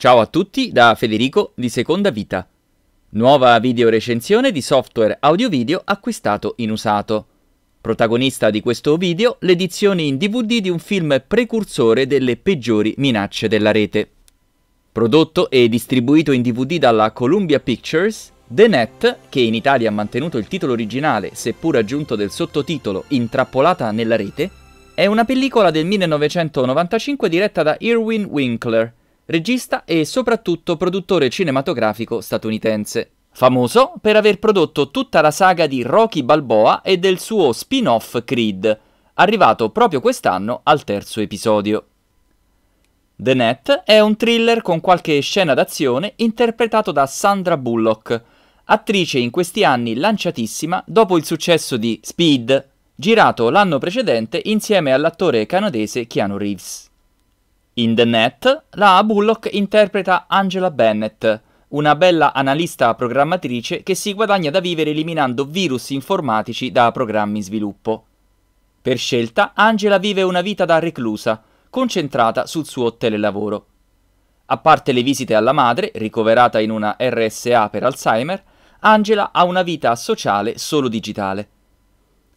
Ciao a tutti da Federico di Seconda Vita. Nuova videorecensione di software audio-video acquistato in usato. Protagonista di questo video l'edizione in DVD di un film precursore delle peggiori minacce della rete. Prodotto e distribuito in DVD dalla Columbia Pictures, The Net, che in Italia ha mantenuto il titolo originale seppur aggiunto del sottotitolo Intrappolata nella rete, è una pellicola del 1995 diretta da Irwin Winkler regista e soprattutto produttore cinematografico statunitense. Famoso per aver prodotto tutta la saga di Rocky Balboa e del suo spin-off Creed, arrivato proprio quest'anno al terzo episodio. The Net è un thriller con qualche scena d'azione interpretato da Sandra Bullock, attrice in questi anni lanciatissima dopo il successo di Speed, girato l'anno precedente insieme all'attore canadese Keanu Reeves. In The Net, la Bullock interpreta Angela Bennett, una bella analista programmatrice che si guadagna da vivere eliminando virus informatici da programmi sviluppo. Per scelta, Angela vive una vita da reclusa, concentrata sul suo telelavoro. A parte le visite alla madre, ricoverata in una RSA per Alzheimer, Angela ha una vita sociale solo digitale.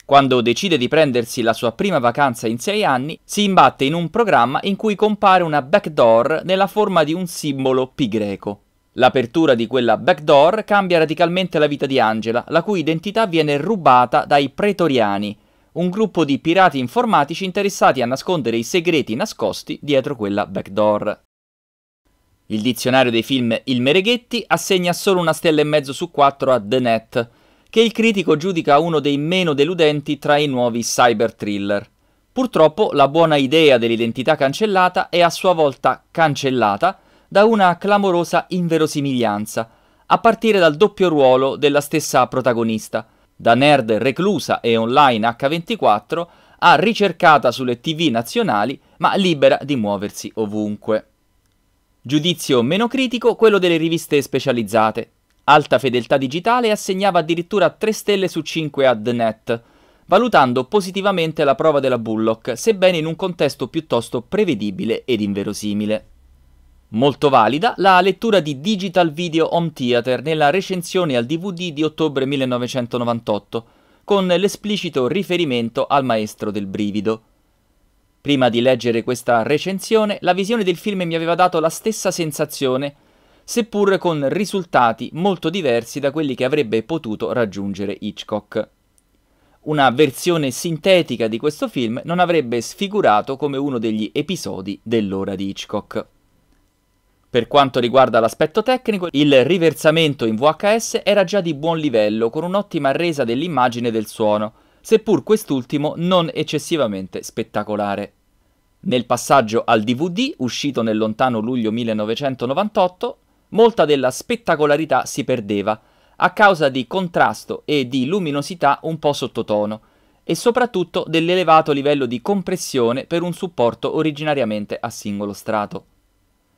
Quando decide di prendersi la sua prima vacanza in sei anni, si imbatte in un programma in cui compare una backdoor nella forma di un simbolo pi greco. L'apertura di quella backdoor cambia radicalmente la vita di Angela, la cui identità viene rubata dai pretoriani, un gruppo di pirati informatici interessati a nascondere i segreti nascosti dietro quella backdoor. Il dizionario dei film Il Mereghetti assegna solo una stella e mezzo su quattro a The Net, che il critico giudica uno dei meno deludenti tra i nuovi cyber thriller. Purtroppo la buona idea dell'identità cancellata è a sua volta cancellata da una clamorosa inverosimiglianza, a partire dal doppio ruolo della stessa protagonista, da nerd reclusa e online H24 a ricercata sulle tv nazionali ma libera di muoversi ovunque. Giudizio meno critico quello delle riviste specializzate, alta fedeltà digitale e assegnava addirittura 3 stelle su 5 ad The Net, valutando positivamente la prova della Bullock, sebbene in un contesto piuttosto prevedibile ed inverosimile. Molto valida la lettura di Digital Video Home Theater nella recensione al DVD di ottobre 1998, con l'esplicito riferimento al maestro del brivido. Prima di leggere questa recensione, la visione del film mi aveva dato la stessa sensazione seppur con risultati molto diversi da quelli che avrebbe potuto raggiungere Hitchcock. Una versione sintetica di questo film non avrebbe sfigurato come uno degli episodi dell'ora di Hitchcock. Per quanto riguarda l'aspetto tecnico, il riversamento in VHS era già di buon livello, con un'ottima resa dell'immagine e del suono, seppur quest'ultimo non eccessivamente spettacolare. Nel passaggio al DVD, uscito nel lontano luglio 1998, molta della spettacolarità si perdeva, a causa di contrasto e di luminosità un po' sottotono, e soprattutto dell'elevato livello di compressione per un supporto originariamente a singolo strato.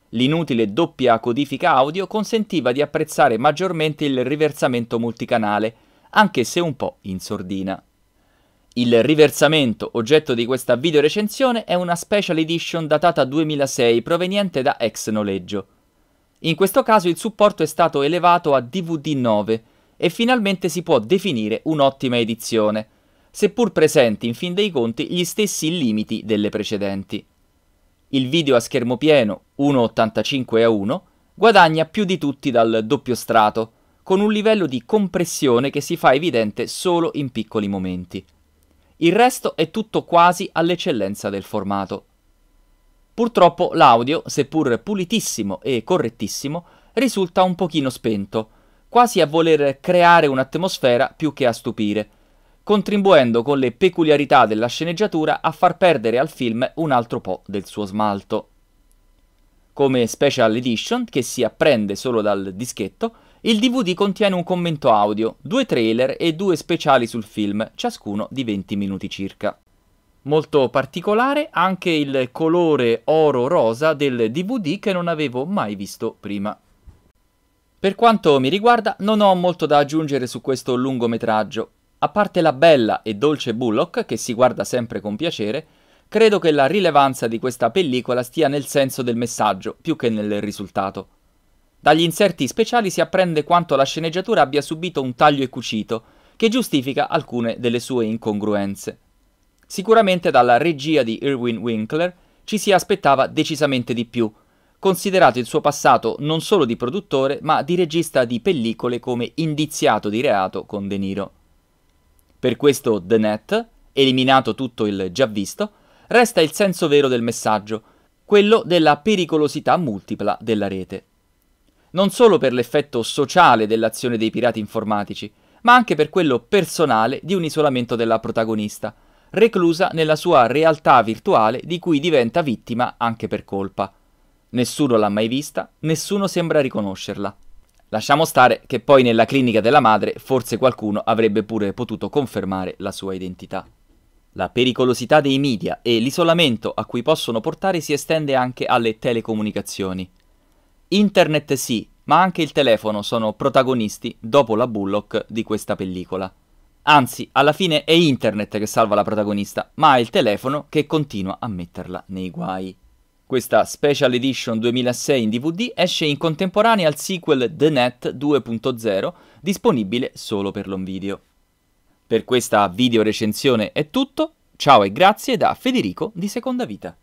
L'inutile doppia codifica audio consentiva di apprezzare maggiormente il riversamento multicanale, anche se un po' in sordina. Il riversamento, oggetto di questa videorecensione, è una special edition datata 2006 proveniente da ex noleggio. In questo caso il supporto è stato elevato a DVD9 e finalmente si può definire un'ottima edizione, seppur presenti in fin dei conti gli stessi limiti delle precedenti. Il video a schermo pieno 1.85 a 1 guadagna più di tutti dal doppio strato, con un livello di compressione che si fa evidente solo in piccoli momenti. Il resto è tutto quasi all'eccellenza del formato. Purtroppo l'audio, seppur pulitissimo e correttissimo, risulta un pochino spento, quasi a voler creare un'atmosfera più che a stupire, contribuendo con le peculiarità della sceneggiatura a far perdere al film un altro po' del suo smalto. Come special edition, che si apprende solo dal dischetto, il DVD contiene un commento audio, due trailer e due speciali sul film, ciascuno di 20 minuti circa molto particolare, anche il colore oro-rosa del DVD che non avevo mai visto prima. Per quanto mi riguarda non ho molto da aggiungere su questo lungometraggio. A parte la bella e dolce Bullock, che si guarda sempre con piacere, credo che la rilevanza di questa pellicola stia nel senso del messaggio, più che nel risultato. Dagli inserti speciali si apprende quanto la sceneggiatura abbia subito un taglio e cucito, che giustifica alcune delle sue incongruenze. Sicuramente dalla regia di Irwin Winkler ci si aspettava decisamente di più, considerato il suo passato non solo di produttore ma di regista di pellicole come indiziato di reato con De Niro. Per questo The Net, eliminato tutto il già visto, resta il senso vero del messaggio, quello della pericolosità multipla della rete. Non solo per l'effetto sociale dell'azione dei pirati informatici, ma anche per quello personale di un isolamento della protagonista – reclusa nella sua realtà virtuale di cui diventa vittima anche per colpa. Nessuno l'ha mai vista, nessuno sembra riconoscerla. Lasciamo stare che poi nella clinica della madre forse qualcuno avrebbe pure potuto confermare la sua identità. La pericolosità dei media e l'isolamento a cui possono portare si estende anche alle telecomunicazioni. Internet sì, ma anche il telefono sono protagonisti dopo la Bullock di questa pellicola. Anzi, alla fine è internet che salva la protagonista, ma è il telefono che continua a metterla nei guai. Questa Special Edition 2006 in DVD esce in contemporanea al sequel The Net 2.0, disponibile solo per l'on video. Per questa video recensione è tutto, ciao e grazie da Federico di Seconda Vita.